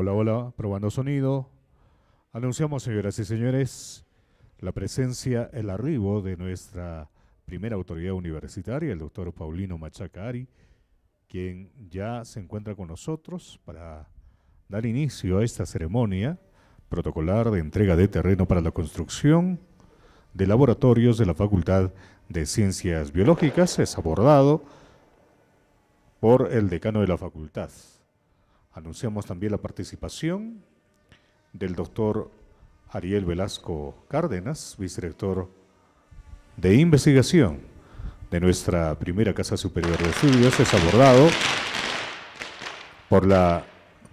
Hola, hola, probando sonido. Anunciamos, señoras y señores, la presencia, el arribo de nuestra primera autoridad universitaria, el doctor Paulino Machacari, quien ya se encuentra con nosotros para dar inicio a esta ceremonia protocolar de entrega de terreno para la construcción de laboratorios de la Facultad de Ciencias Biológicas. Es abordado por el decano de la facultad, Anunciamos también la participación del doctor Ariel Velasco Cárdenas, vicedirector de investigación de nuestra primera Casa Superior de Estudios, es abordado por la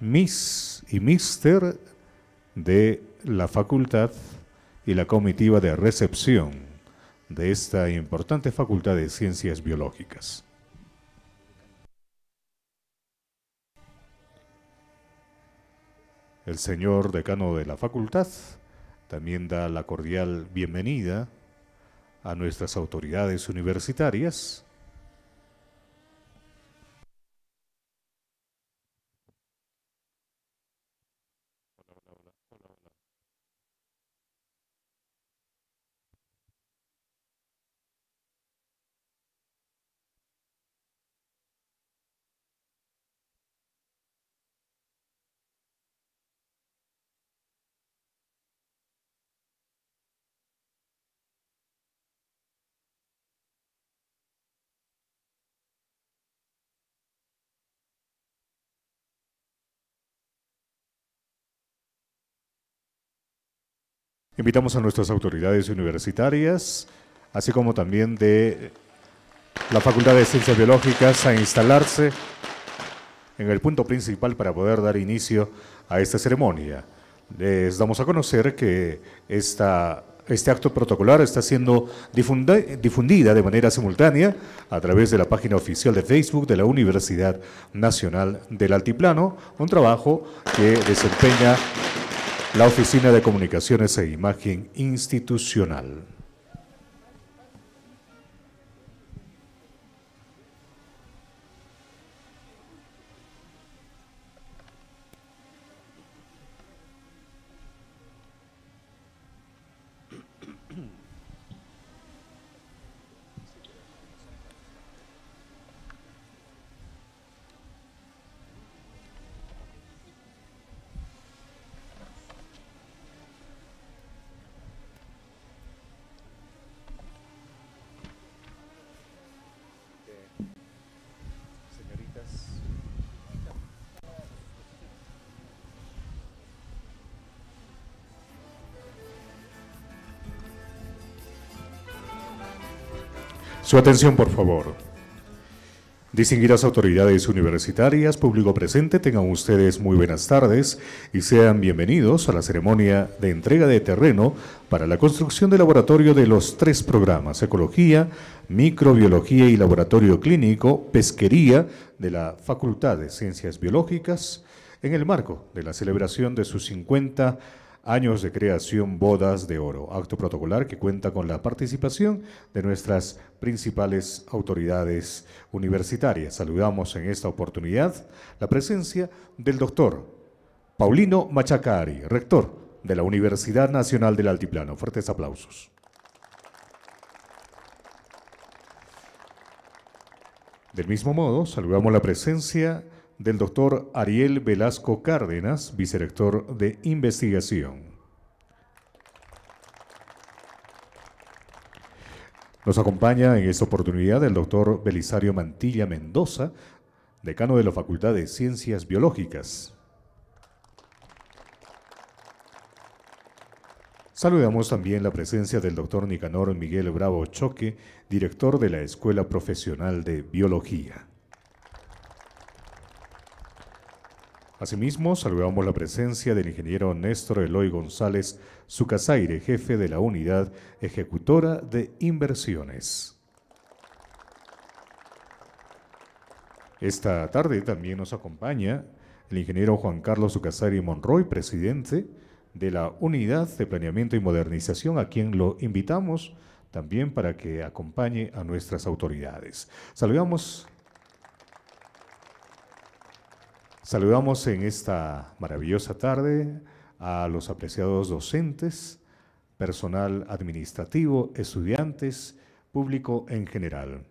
Miss y Mister de la facultad y la comitiva de recepción de esta importante facultad de ciencias biológicas. El señor decano de la facultad también da la cordial bienvenida a nuestras autoridades universitarias Invitamos a nuestras autoridades universitarias, así como también de la Facultad de Ciencias Biológicas, a instalarse en el punto principal para poder dar inicio a esta ceremonia. Les damos a conocer que esta, este acto protocolar está siendo difundida de manera simultánea a través de la página oficial de Facebook de la Universidad Nacional del Altiplano, un trabajo que desempeña la Oficina de Comunicaciones e Imagen Institucional. atención, por favor. Distinguidas autoridades universitarias, público presente, tengan ustedes muy buenas tardes y sean bienvenidos a la ceremonia de entrega de terreno para la construcción del laboratorio de los tres programas, Ecología, Microbiología y Laboratorio Clínico, Pesquería de la Facultad de Ciencias Biológicas, en el marco de la celebración de sus 50 años de creación Bodas de Oro, acto protocolar que cuenta con la participación de nuestras principales autoridades universitarias. Saludamos en esta oportunidad la presencia del doctor Paulino Machacari, rector de la Universidad Nacional del Altiplano. Fuertes aplausos. Del mismo modo, saludamos la presencia del doctor Ariel Velasco Cárdenas, vicerector de investigación. Nos acompaña en esta oportunidad el doctor Belisario Mantilla Mendoza, decano de la Facultad de Ciencias Biológicas. Saludamos también la presencia del doctor Nicanor Miguel Bravo Choque, director de la Escuela Profesional de Biología. Asimismo, saludamos la presencia del ingeniero Néstor Eloy González Sucasaire, jefe de la Unidad Ejecutora de Inversiones. Esta tarde también nos acompaña el ingeniero Juan Carlos Zucasaire Monroy, presidente de la Unidad de Planeamiento y Modernización, a quien lo invitamos también para que acompañe a nuestras autoridades. Saludamos Saludamos en esta maravillosa tarde a los apreciados docentes, personal administrativo, estudiantes, público en general.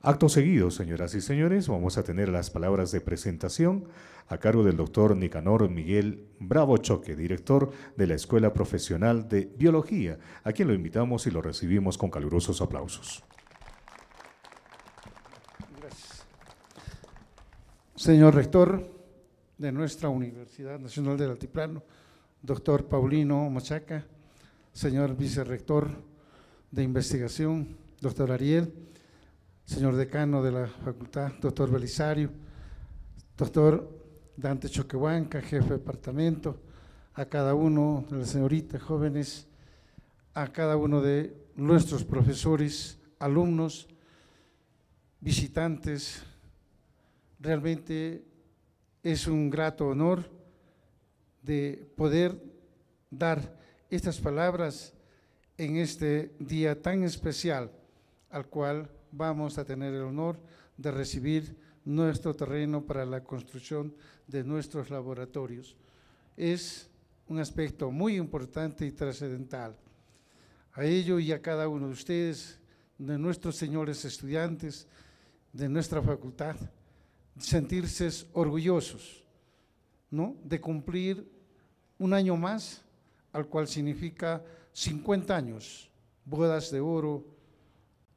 Acto seguido, señoras y señores, vamos a tener las palabras de presentación a cargo del doctor Nicanor Miguel Bravo Choque, director de la Escuela Profesional de Biología, a quien lo invitamos y lo recibimos con calurosos aplausos. Gracias. Señor rector, de nuestra Universidad Nacional del Altiplano, doctor Paulino Machaca, señor vicerrector de investigación, doctor Ariel, señor decano de la facultad, doctor Belisario, doctor Dante Choquehuanca, jefe de departamento, a cada uno de las señoritas jóvenes, a cada uno de nuestros profesores, alumnos, visitantes, realmente es un grato honor de poder dar estas palabras en este día tan especial al cual vamos a tener el honor de recibir nuestro terreno para la construcción de nuestros laboratorios. Es un aspecto muy importante y trascendental. A ello y a cada uno de ustedes, de nuestros señores estudiantes, de nuestra facultad, sentirse orgullosos, ¿no? De cumplir un año más, al cual significa 50 años, bodas de oro,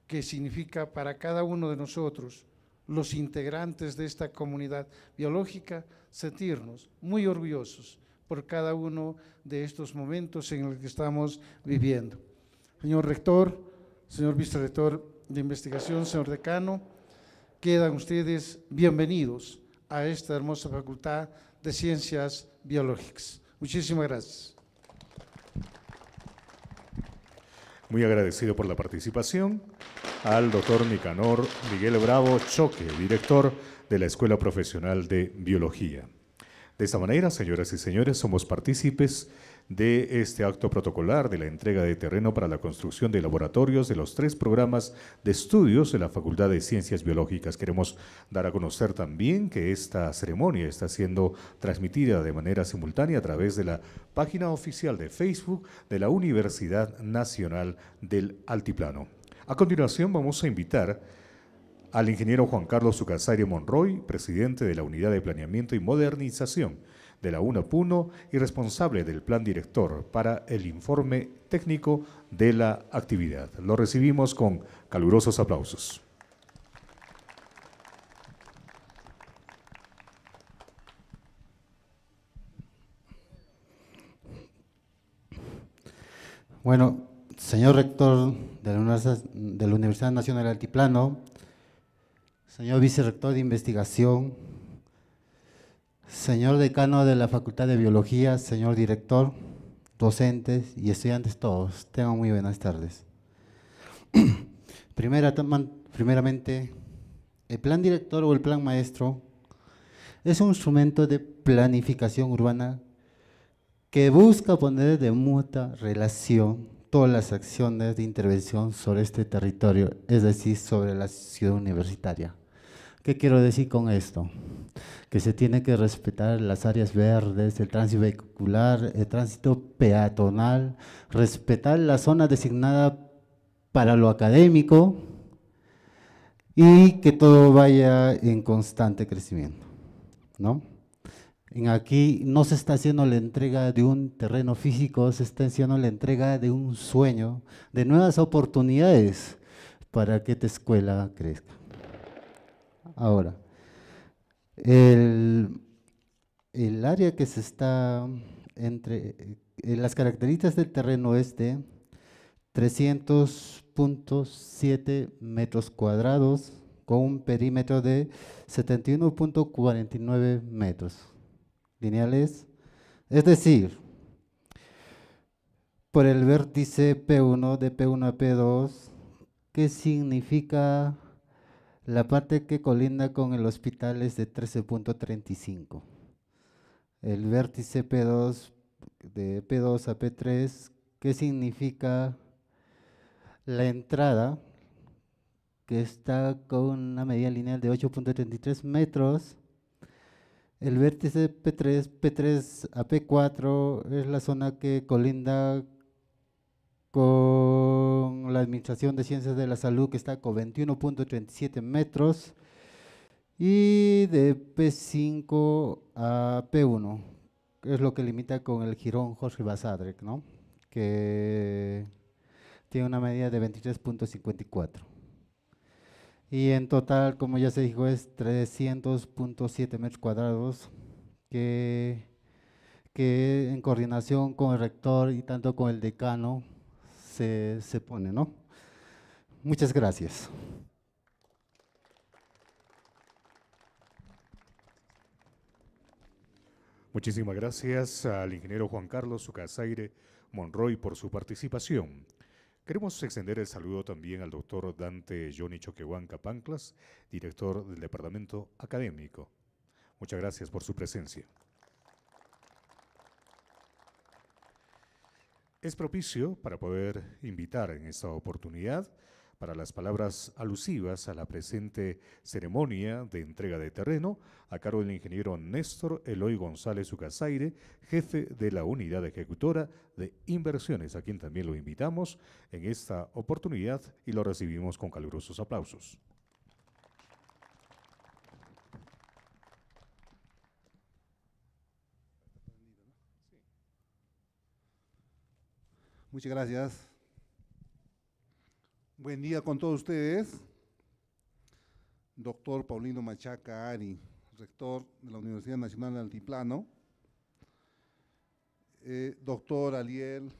que significa para cada uno de nosotros, los integrantes de esta comunidad biológica, sentirnos muy orgullosos por cada uno de estos momentos en los que estamos viviendo. Señor rector, señor vicerrector de investigación, señor decano, quedan ustedes bienvenidos a esta hermosa Facultad de Ciencias Biológicas. Muchísimas gracias. Muy agradecido por la participación al doctor Nicanor Miguel Bravo Choque, director de la Escuela Profesional de Biología. De esta manera, señoras y señores, somos partícipes de este acto protocolar de la entrega de terreno para la construcción de laboratorios de los tres programas de estudios de la Facultad de Ciencias Biológicas. Queremos dar a conocer también que esta ceremonia está siendo transmitida de manera simultánea a través de la página oficial de Facebook de la Universidad Nacional del Altiplano. A continuación vamos a invitar al ingeniero Juan Carlos Ucasario Monroy, presidente de la Unidad de Planeamiento y Modernización de la UNAPUNO y responsable del plan director para el informe técnico de la actividad. Lo recibimos con calurosos aplausos. Bueno, señor rector de la, Universidad, de la Universidad Nacional Altiplano, señor vicerrector de investigación, Señor decano de la Facultad de Biología, señor director, docentes y estudiantes todos, tengan muy buenas tardes. primeramente, el plan director o el plan maestro es un instrumento de planificación urbana que busca poner de mutua relación todas las acciones de intervención sobre este territorio, es decir, sobre la ciudad universitaria. ¿Qué quiero decir con esto? Que se tiene que respetar las áreas verdes, el tránsito vehicular, el tránsito peatonal, respetar la zona designada para lo académico y que todo vaya en constante crecimiento, ¿no? En aquí no se está haciendo la entrega de un terreno físico, se está haciendo la entrega de un sueño, de nuevas oportunidades para que esta escuela crezca. Ahora, el, área que se está entre eh, las características del terreno este, 300.7 metros cuadrados con un perímetro de 71.49 metros lineales. Es decir, por el vértice P1 de P1 a P2, ¿qué significa la parte que colinda con el hospital es de 13.35. El vértice P2 de P2 a P3, qué significa la entrada, que está con una medida lineal de 8.33 metros. El vértice P3, P3 a P4 es la zona que colinda con la Administración de Ciencias de la Salud, que está con 21.37 metros, y de P5 a P1, que es lo que limita con el Girón Jorge Basadre, ¿no? que tiene una medida de 23.54. Y en total, como ya se dijo, es 300.7 metros cuadrados, que, que en coordinación con el rector y tanto con el decano, se, pone, ¿no? Muchas gracias. Muchísimas gracias al ingeniero Juan Carlos Sucasaire Monroy por su participación. Queremos extender el saludo también al doctor Dante Johnny Choquehuanca Panclas, director del Departamento Académico. Muchas gracias por su presencia. es propicio para poder invitar en esta oportunidad para las palabras alusivas a la presente ceremonia de entrega de terreno a cargo del ingeniero Néstor Eloy González Ucasaire, jefe de la unidad ejecutora de inversiones, a quien también lo invitamos en esta oportunidad y lo recibimos con calurosos aplausos. Muchas gracias. Buen día con todos ustedes. Doctor Paulino Machaca Ari, rector de la Universidad Nacional de Altiplano. Eh, doctor Aliel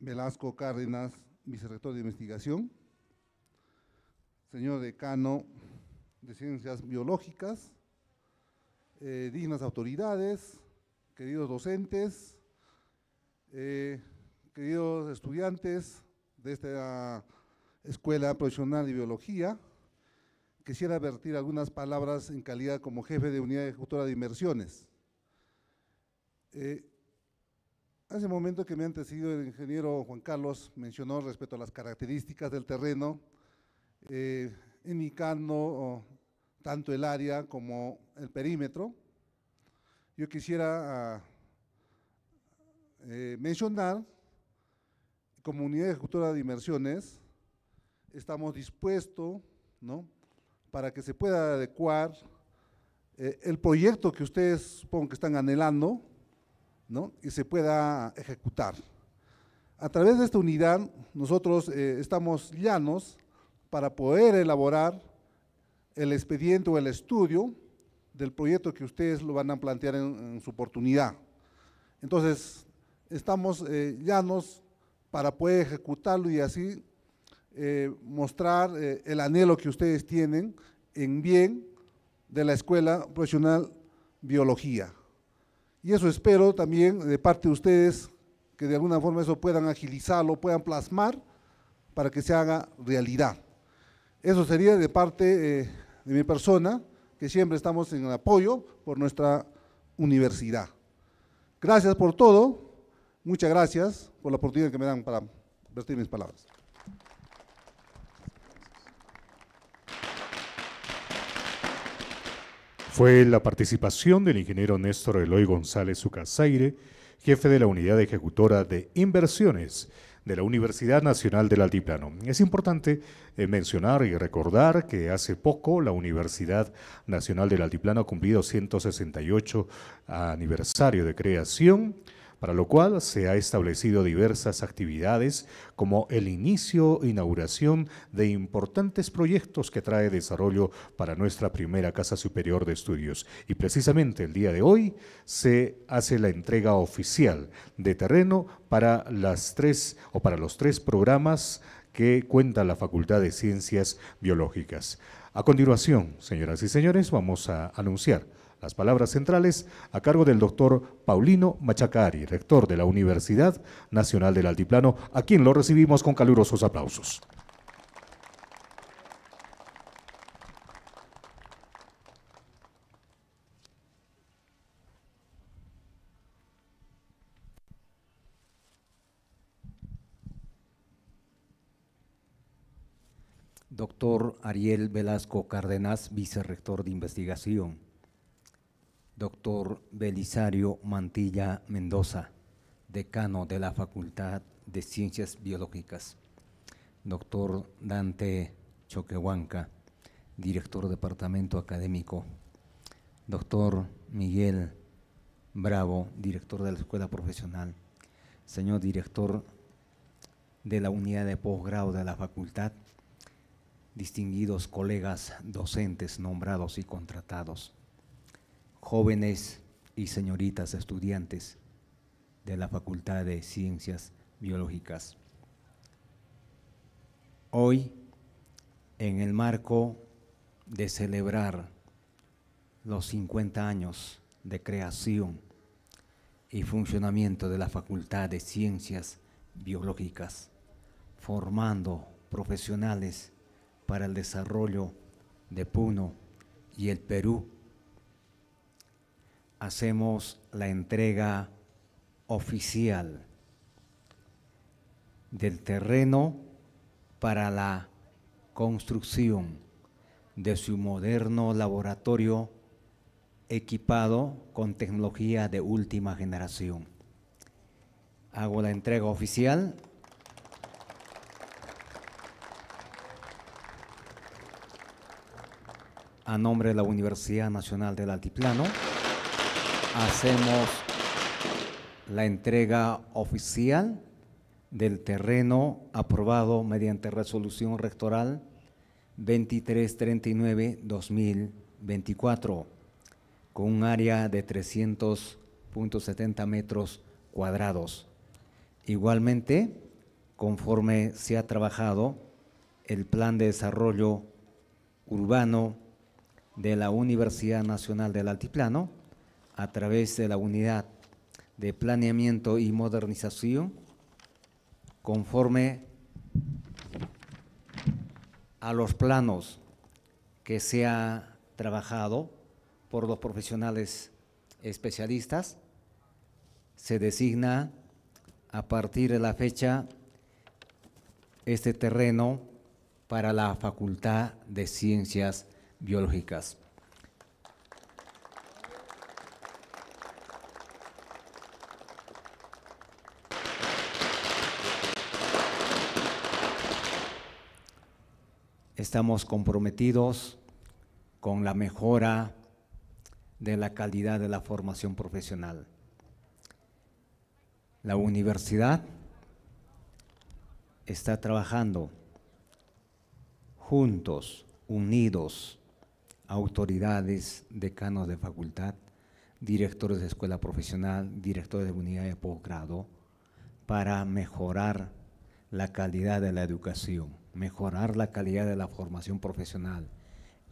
Velasco Cárdenas, vicerrector de investigación. Señor decano de Ciencias Biológicas. Eh, dignas autoridades, queridos docentes. Eh, queridos estudiantes de esta Escuela Profesional de Biología, quisiera advertir algunas palabras en calidad como jefe de unidad ejecutora de inversiones. Eh, hace un momento que me ha antecedido el ingeniero Juan Carlos mencionó respecto a las características del terreno, eh, indicando oh, tanto el área como el perímetro. Yo quisiera ah, eh, mencionar comunidad ejecutora de inversiones, estamos dispuestos, ¿no? Para que se pueda adecuar eh, el proyecto que ustedes supongo que están anhelando, Y se pueda ejecutar. A través de esta unidad, nosotros eh, estamos llanos para poder elaborar el expediente o el estudio del proyecto que ustedes lo van a plantear en, su oportunidad. Entonces, estamos eh, llanos para poder ejecutarlo y así eh, mostrar eh, el anhelo que ustedes tienen en bien de la Escuela Profesional Biología. Y eso espero también de parte de ustedes que de alguna forma eso puedan agilizarlo, puedan plasmar para que se haga realidad. Eso sería de parte eh, de mi persona, que siempre estamos en apoyo por nuestra universidad. Gracias por todo. Muchas gracias por la oportunidad que me dan para vestir mis palabras. Fue la participación del ingeniero Néstor Eloy González Ucasaire, jefe de la Unidad Ejecutora de Inversiones de la Universidad Nacional del Altiplano. Es importante eh, mencionar y recordar que hace poco la Universidad Nacional del Altiplano ha cumplido 168 aniversario de creación para lo cual se ha establecido diversas actividades como el inicio e inauguración de importantes proyectos que trae desarrollo para nuestra primera Casa Superior de Estudios. Y precisamente el día de hoy se hace la entrega oficial de terreno para las tres o para los tres programas que cuenta la Facultad de Ciencias Biológicas. A continuación, señoras y señores, vamos a anunciar las palabras centrales a cargo del doctor Paulino Machacari, rector de la Universidad Nacional del Altiplano, a quien lo recibimos con calurosos aplausos. Doctor Ariel Velasco Cárdenas, vicerrector de investigación doctor Belisario Mantilla Mendoza, decano de la Facultad de Ciencias Biológicas, doctor Dante Choquehuanca, director departamento académico, doctor Miguel Bravo, director de la Escuela Profesional, señor director de la unidad de posgrado de la facultad, distinguidos colegas docentes nombrados y contratados jóvenes y señoritas estudiantes de la Facultad de Ciencias Biológicas. Hoy, en el marco de celebrar los 50 años de creación y funcionamiento de la Facultad de Ciencias Biológicas, formando profesionales para el desarrollo de Puno y el Perú hacemos la entrega oficial del terreno para la construcción de su moderno laboratorio equipado con tecnología de última generación. Hago la entrega oficial. A nombre de la Universidad Nacional del Altiplano hacemos la entrega oficial del terreno aprobado mediante resolución rectoral 2339-2024, con un área de 300.70 metros cuadrados. Igualmente, conforme se ha trabajado el Plan de Desarrollo Urbano de la Universidad Nacional del Altiplano, a través de la unidad de planeamiento y modernización conforme a los planos que se ha trabajado por los profesionales especialistas se designa a partir de la fecha este terreno para la Facultad de Ciencias Biológicas. estamos comprometidos con la mejora de la calidad de la formación profesional. La universidad está trabajando juntos, unidos, autoridades, decanos de facultad, directores de escuela profesional, directores de unidad de posgrado, para mejorar la calidad de la educación mejorar la calidad de la formación profesional,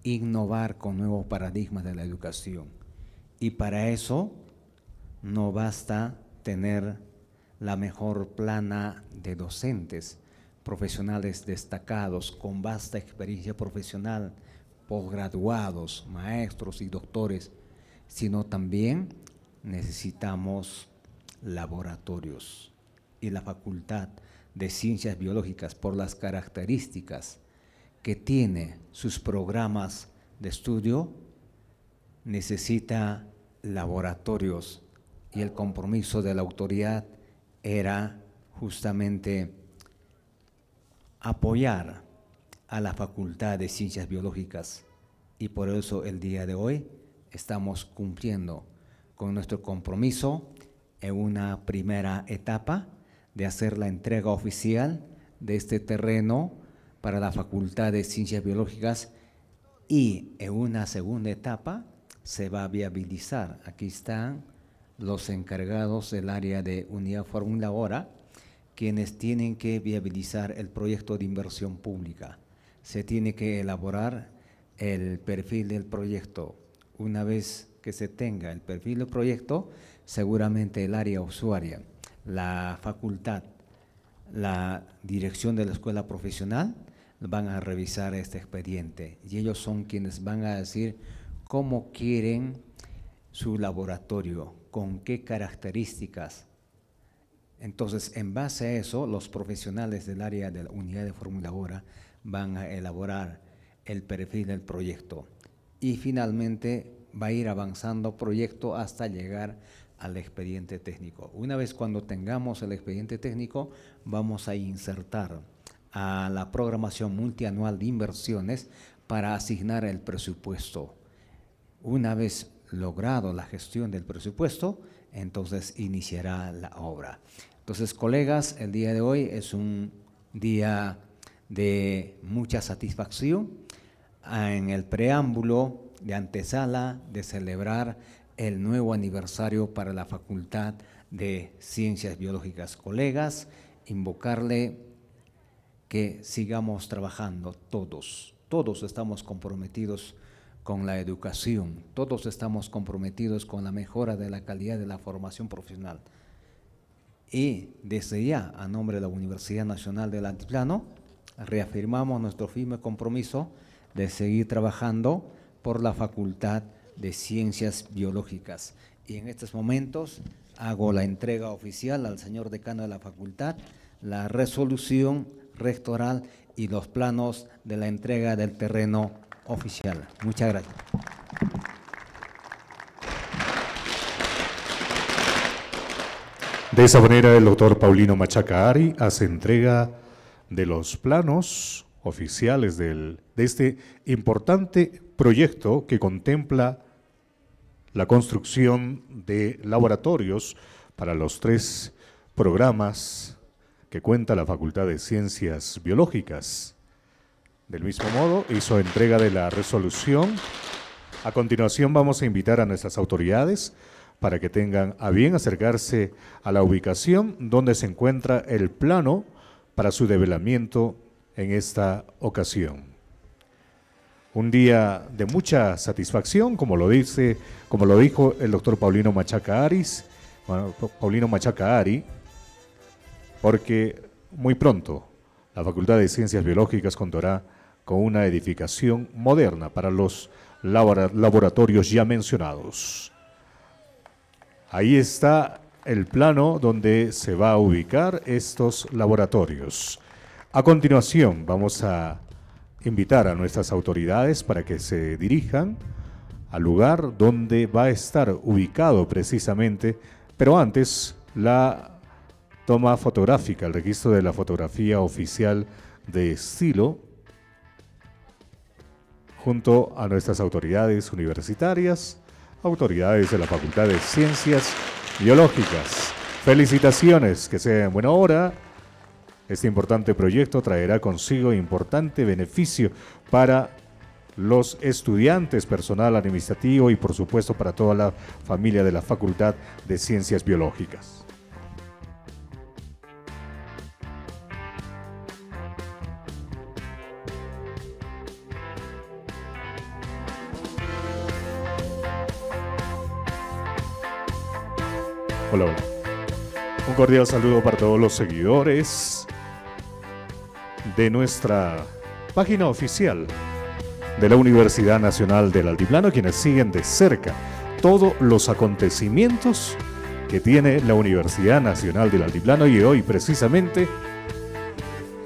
innovar con nuevos paradigmas de la educación. Y para eso no basta tener la mejor plana de docentes, profesionales destacados con vasta experiencia profesional, posgraduados, maestros y doctores, sino también necesitamos laboratorios y la facultad de Ciencias Biológicas por las características que tiene sus programas de estudio, necesita laboratorios y el compromiso de la autoridad era justamente apoyar a la Facultad de Ciencias Biológicas y por eso el día de hoy estamos cumpliendo con nuestro compromiso en una primera etapa de hacer la entrega oficial de este terreno para la Facultad de Ciencias Biológicas y en una segunda etapa se va a viabilizar. Aquí están los encargados del área de unidad formuladora, quienes tienen que viabilizar el proyecto de inversión pública. Se tiene que elaborar el perfil del proyecto. Una vez que se tenga el perfil del proyecto, seguramente el área usuaria la facultad, la dirección de la escuela profesional, van a revisar este expediente y ellos son quienes van a decir cómo quieren su laboratorio, con qué características. Entonces, en base a eso, los profesionales del área de la unidad de formuladora van a elaborar el perfil del proyecto y finalmente va a ir avanzando proyecto hasta llegar al expediente técnico. Una vez cuando tengamos el expediente técnico, vamos a insertar a la programación multianual de inversiones para asignar el presupuesto. Una vez logrado la gestión del presupuesto, entonces iniciará la obra. Entonces, colegas, el día de hoy es un día de mucha satisfacción en el preámbulo de antesala de celebrar el nuevo aniversario para la Facultad de Ciencias Biológicas. Colegas, invocarle que sigamos trabajando todos, todos estamos comprometidos con la educación, todos estamos comprometidos con la mejora de la calidad de la formación profesional. Y desde ya, a nombre de la Universidad Nacional del Altiplano, reafirmamos nuestro firme compromiso de seguir trabajando por la facultad de Ciencias Biológicas. Y en estos momentos hago la entrega oficial al señor decano de la facultad, la resolución rectoral y los planos de la entrega del terreno oficial. Muchas gracias. De esa manera, el doctor Paulino Machaca Ari hace entrega de los planos oficiales del, de este importante proyecto que contempla la construcción de laboratorios para los tres programas que cuenta la Facultad de Ciencias Biológicas. Del mismo modo, hizo entrega de la resolución. A continuación vamos a invitar a nuestras autoridades para que tengan a bien acercarse a la ubicación donde se encuentra el plano para su develamiento en esta ocasión un día de mucha satisfacción, como lo dice, como lo dijo el doctor Paulino Machaca Paulino Machaca Ari, porque muy pronto la Facultad de Ciencias Biológicas contará con una edificación moderna para los laboratorios ya mencionados. Ahí está el plano donde se va a ubicar estos laboratorios. A continuación vamos a invitar a nuestras autoridades para que se dirijan al lugar donde va a estar ubicado precisamente, pero antes la toma fotográfica, el registro de la fotografía oficial de estilo junto a nuestras autoridades universitarias, autoridades de la Facultad de Ciencias Biológicas. Felicitaciones, que sea en buena hora este importante proyecto traerá consigo importante beneficio para los estudiantes, personal administrativo y por supuesto para toda la familia de la Facultad de Ciencias Biológicas. Hola, un cordial saludo para todos los seguidores de nuestra página oficial de la Universidad Nacional del Altiplano, quienes siguen de cerca todos los acontecimientos que tiene la Universidad Nacional del Altiplano y hoy precisamente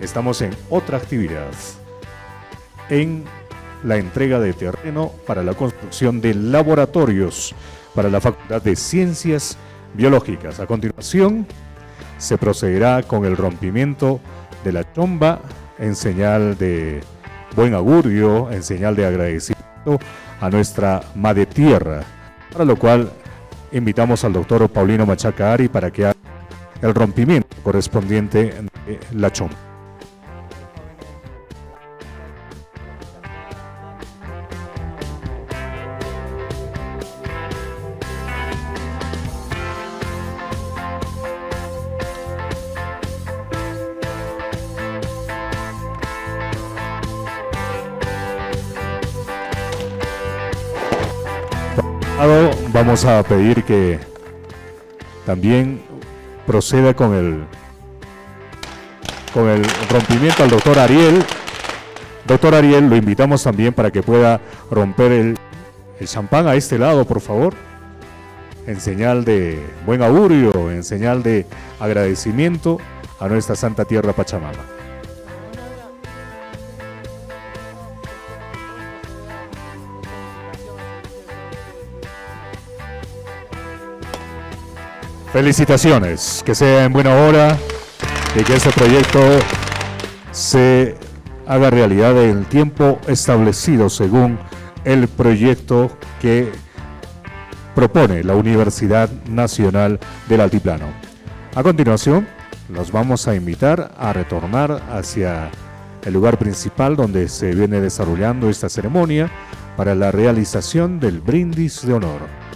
estamos en otra actividad, en la entrega de terreno para la construcción de laboratorios para la Facultad de Ciencias Biológicas. A continuación, se procederá con el rompimiento la chomba en señal de buen augurio, en señal de agradecimiento a nuestra madre tierra, para lo cual invitamos al doctor Paulino Machacari para que haga el rompimiento correspondiente de la Chomba. vamos a pedir que también proceda con el con el rompimiento al doctor Ariel. Doctor Ariel, lo invitamos también para que pueda romper el, el champán a este lado, por favor. En señal de buen augurio, en señal de agradecimiento a nuestra Santa Tierra Pachamama. Felicitaciones, que sea en buena hora y que este proyecto se haga realidad en el tiempo establecido según el proyecto que propone la Universidad Nacional del Altiplano. A continuación, los vamos a invitar a retornar hacia el lugar principal donde se viene desarrollando esta ceremonia para la realización del brindis de honor.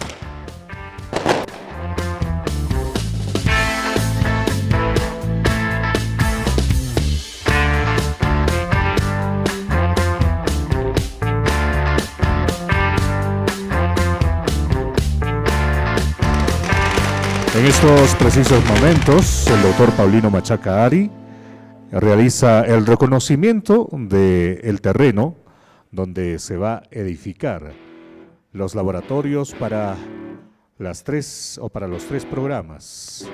En estos precisos momentos, el doctor Paulino Machaca Ari realiza el reconocimiento del terreno donde se va a edificar los laboratorios para las tres o para los tres programas.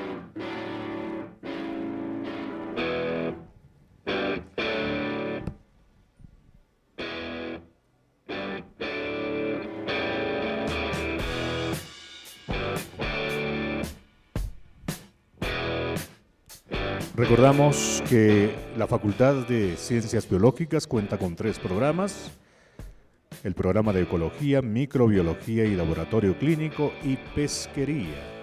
recordamos que la Facultad de Ciencias Biológicas cuenta con tres programas. El programa de Ecología, Microbiología y Laboratorio Clínico y Pesquería.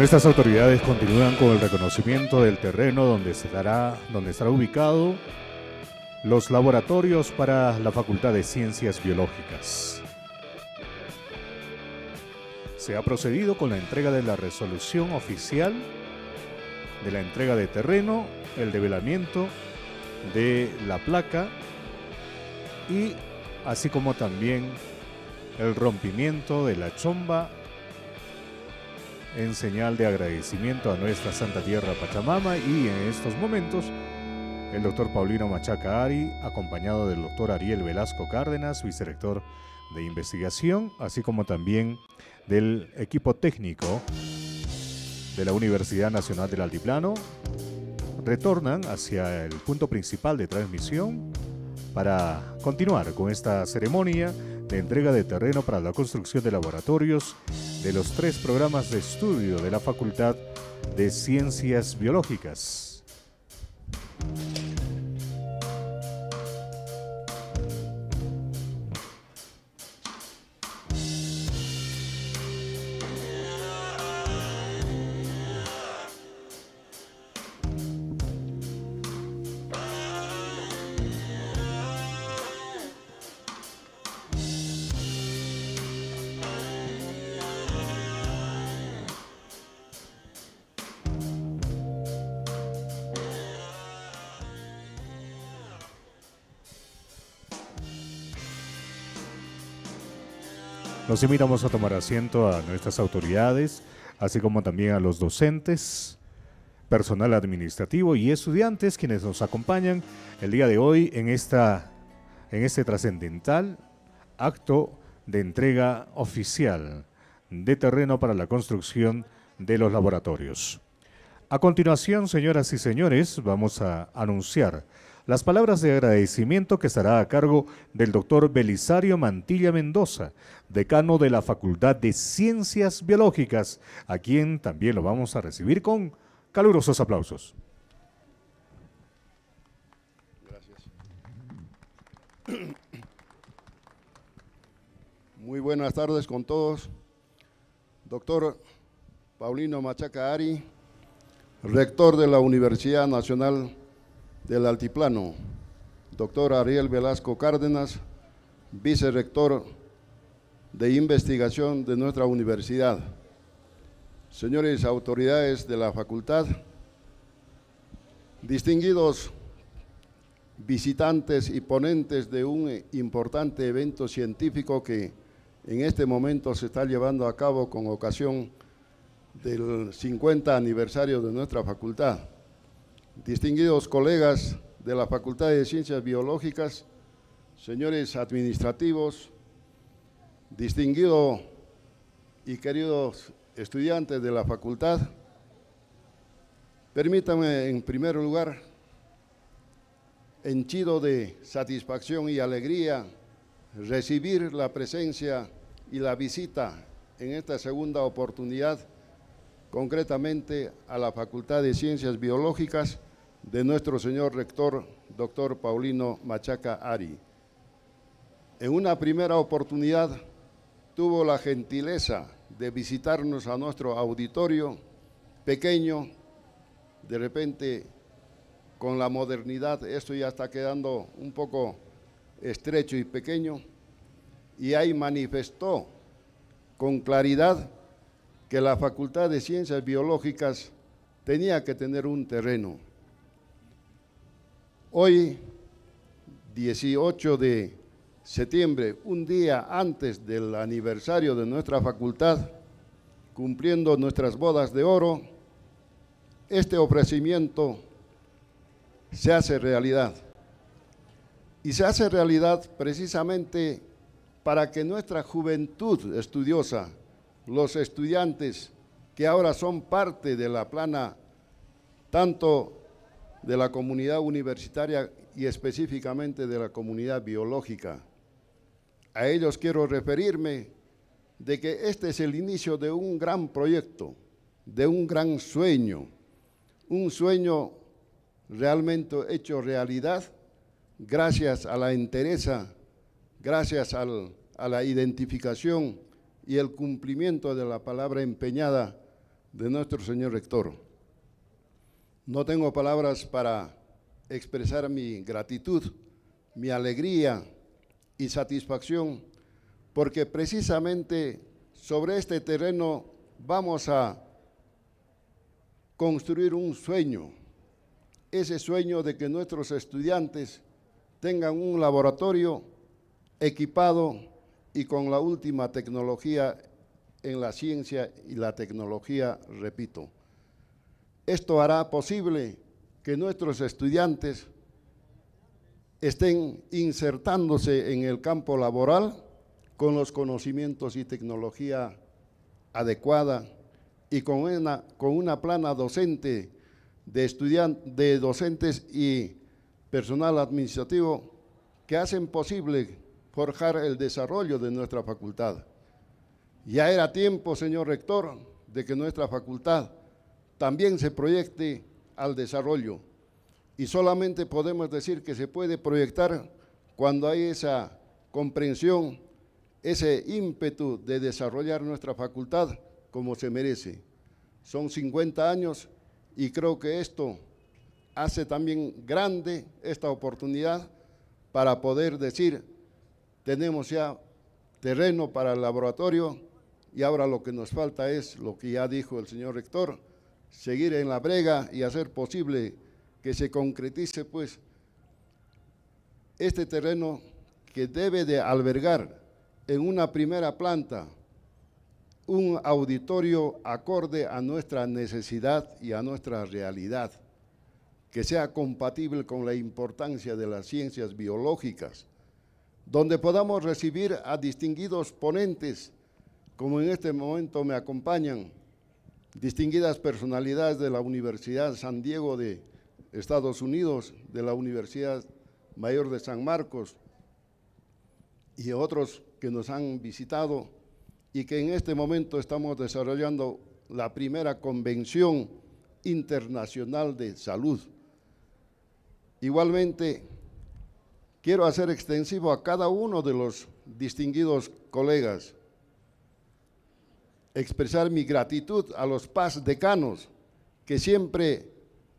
Nuestras autoridades continúan con el reconocimiento del terreno donde estará, donde estará ubicado los laboratorios para la Facultad de Ciencias Biológicas. Se ha procedido con la entrega de la resolución oficial de la entrega de terreno, el develamiento de la placa y así como también el rompimiento de la chomba en señal de agradecimiento a nuestra Santa Tierra Pachamama y en estos momentos el doctor Paulino Machaca Ari, acompañado del doctor Ariel Velasco Cárdenas, vicerector de investigación, así como también del equipo técnico de la Universidad Nacional del Altiplano, retornan hacia el punto principal de transmisión para continuar con esta ceremonia de entrega de terreno para la construcción de laboratorios de los tres programas de estudio de la Facultad de Ciencias Biológicas. Así invitamos a tomar asiento a nuestras autoridades, así como también a los docentes, personal administrativo y estudiantes quienes nos acompañan el día de hoy en, esta, en este trascendental acto de entrega oficial de terreno para la construcción de los laboratorios. A continuación, señoras y señores, vamos a anunciar las palabras de agradecimiento que estará a cargo del doctor Belisario Mantilla Mendoza, decano de la Facultad de Ciencias Biológicas, a quien también lo vamos a recibir con calurosos aplausos. Gracias. Muy buenas tardes con todos. Doctor Paulino Machaca Ari, rector de la Universidad Nacional del Altiplano, doctor Ariel Velasco Cárdenas, vicerrector de investigación de nuestra universidad. Señores autoridades de la facultad, distinguidos visitantes y ponentes de un importante evento científico que en este momento se está llevando a cabo con ocasión del 50 aniversario de nuestra facultad distinguidos colegas de la Facultad de Ciencias Biológicas, señores administrativos, distinguidos y queridos estudiantes de la facultad, permítanme en primer lugar, henchido de satisfacción y alegría, recibir la presencia y la visita en esta segunda oportunidad, concretamente a la Facultad de Ciencias Biológicas, de nuestro señor rector, doctor Paulino Machaca Ari. En una primera oportunidad tuvo la gentileza de visitarnos a nuestro auditorio pequeño, de repente con la modernidad esto ya está quedando un poco estrecho y pequeño, y ahí manifestó con claridad que la Facultad de Ciencias Biológicas tenía que tener un terreno Hoy, 18 de septiembre, un día antes del aniversario de nuestra facultad, cumpliendo nuestras bodas de oro, este ofrecimiento se hace realidad. Y se hace realidad precisamente para que nuestra juventud estudiosa, los estudiantes que ahora son parte de la plana tanto de la comunidad universitaria y específicamente de la comunidad biológica. A ellos quiero referirme de que este es el inicio de un gran proyecto, de un gran sueño, un sueño realmente hecho realidad gracias a la entereza, gracias a la identificación y el cumplimiento de la palabra empeñada de nuestro señor rector. No tengo palabras para expresar mi gratitud, mi alegría y satisfacción, porque precisamente sobre este terreno vamos a construir un sueño, ese sueño de que nuestros estudiantes tengan un laboratorio equipado y con la última tecnología en la ciencia y la tecnología, repito. Esto hará posible que nuestros estudiantes estén insertándose en el campo laboral con los conocimientos y tecnología adecuada y con una, con una plana docente de, de docentes y personal administrativo que hacen posible forjar el desarrollo de nuestra facultad. Ya era tiempo, señor rector, de que nuestra facultad también se proyecte al desarrollo. Y solamente podemos decir que se puede proyectar cuando hay esa comprensión, ese ímpetu de desarrollar nuestra facultad como se merece. Son 50 años y creo que esto hace también grande esta oportunidad para poder decir, tenemos ya terreno para el laboratorio y ahora lo que nos falta es lo que ya dijo el señor rector, seguir en la brega y hacer posible que se concretice pues este terreno que debe de albergar en una primera planta un auditorio acorde a nuestra necesidad y a nuestra realidad, que sea compatible con la importancia de las ciencias biológicas, donde podamos recibir a distinguidos ponentes, como en este momento me acompañan distinguidas personalidades de la Universidad San Diego de Estados Unidos, de la Universidad Mayor de San Marcos y otros que nos han visitado y que en este momento estamos desarrollando la primera convención internacional de salud. Igualmente, quiero hacer extensivo a cada uno de los distinguidos colegas expresar mi gratitud a los paz decanos que siempre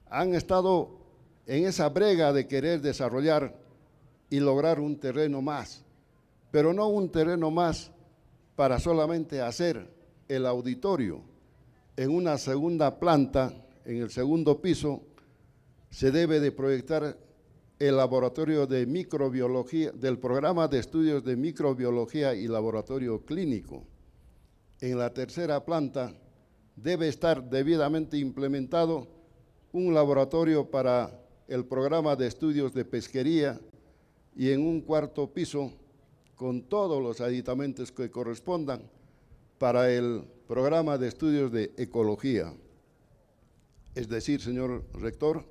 han estado en esa brega de querer desarrollar y lograr un terreno más, pero no un terreno más para solamente hacer el auditorio. En una segunda planta, en el segundo piso, se debe de proyectar el laboratorio de microbiología, del programa de estudios de microbiología y laboratorio clínico en la tercera planta debe estar debidamente implementado un laboratorio para el programa de estudios de pesquería y en un cuarto piso con todos los aditamentos que correspondan para el programa de estudios de ecología. Es decir, señor rector,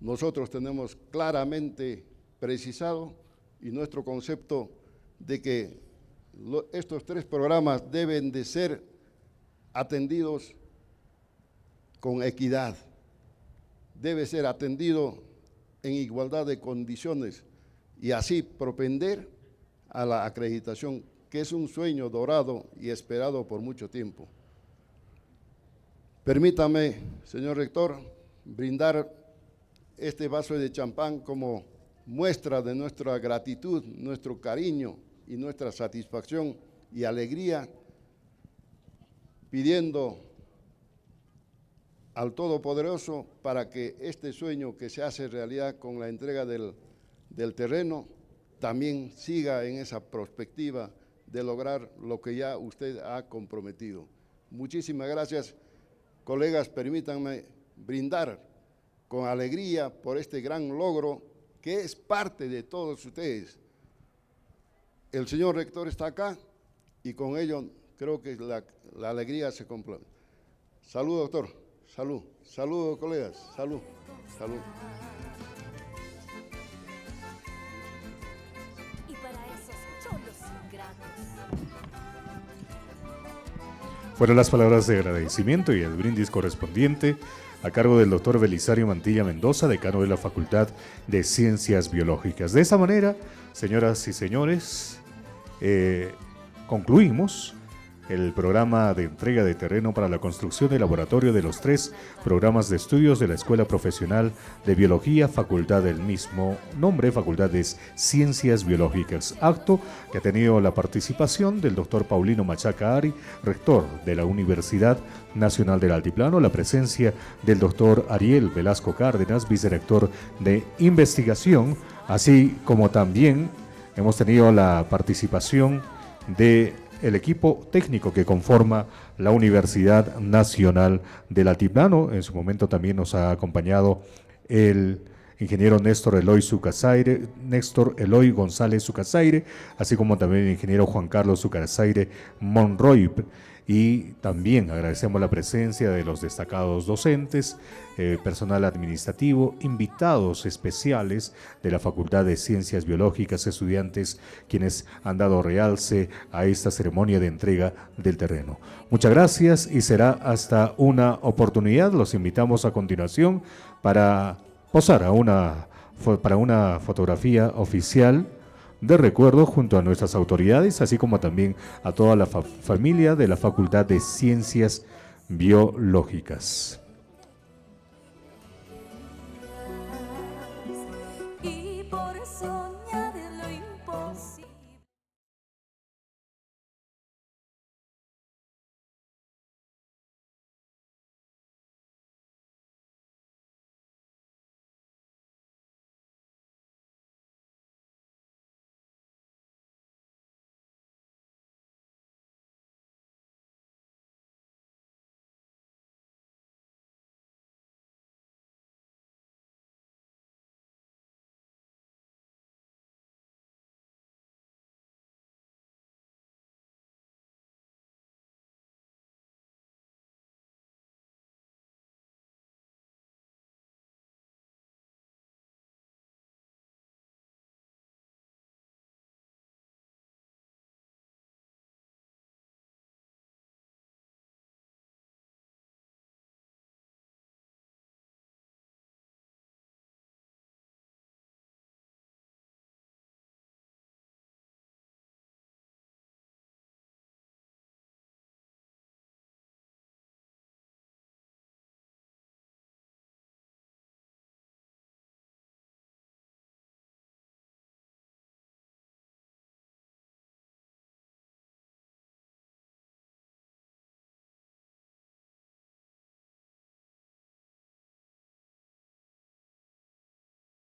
nosotros tenemos claramente precisado y nuestro concepto de que estos tres programas deben de ser atendidos con equidad, debe ser atendido en igualdad de condiciones y así propender a la acreditación, que es un sueño dorado y esperado por mucho tiempo. Permítame, señor rector, brindar este vaso de champán como muestra de nuestra gratitud, nuestro cariño y nuestra satisfacción y alegría pidiendo al Todopoderoso para que este sueño que se hace realidad con la entrega del, terreno también siga en esa perspectiva de lograr lo que ya usted ha comprometido. Muchísimas gracias, colegas, permítanme brindar con alegría por este gran logro que es parte de todos ustedes el señor rector está acá y con ello creo que la, alegría se completa. Salud, doctor. Salud. Salud, colegas. Salud. Salud. Fueron las palabras de agradecimiento y el brindis correspondiente a cargo del doctor Belisario Mantilla Mendoza, decano de la Facultad de Ciencias Biológicas. De esa manera, señoras y señores, eh, concluimos el programa de entrega de terreno para la construcción del laboratorio de los tres programas de estudios de la Escuela Profesional de Biología, facultad del mismo nombre, Facultades Ciencias Biológicas. Acto que ha tenido la participación del doctor Paulino Machaca Ari, rector de la Universidad Nacional del Altiplano, la presencia del doctor Ariel Velasco Cárdenas, vicerector de investigación, así como también hemos tenido la participación de el equipo técnico que conforma la Universidad Nacional de Altiplano. En su momento también nos ha acompañado el ingeniero Néstor Eloy Sucasaire, Néstor Eloy González Sucasaire, así como también el ingeniero Juan Carlos Sucasaire Monroy y también agradecemos la presencia de los destacados docentes, eh, personal administrativo, invitados especiales de la Facultad de Ciencias Biológicas, estudiantes quienes han dado realce a esta ceremonia de entrega del terreno. Muchas gracias y será hasta una oportunidad. Los invitamos a continuación para posar a una, para una fotografía oficial de recuerdo junto a nuestras autoridades, así como también a toda la familia de la Facultad de Ciencias Biológicas.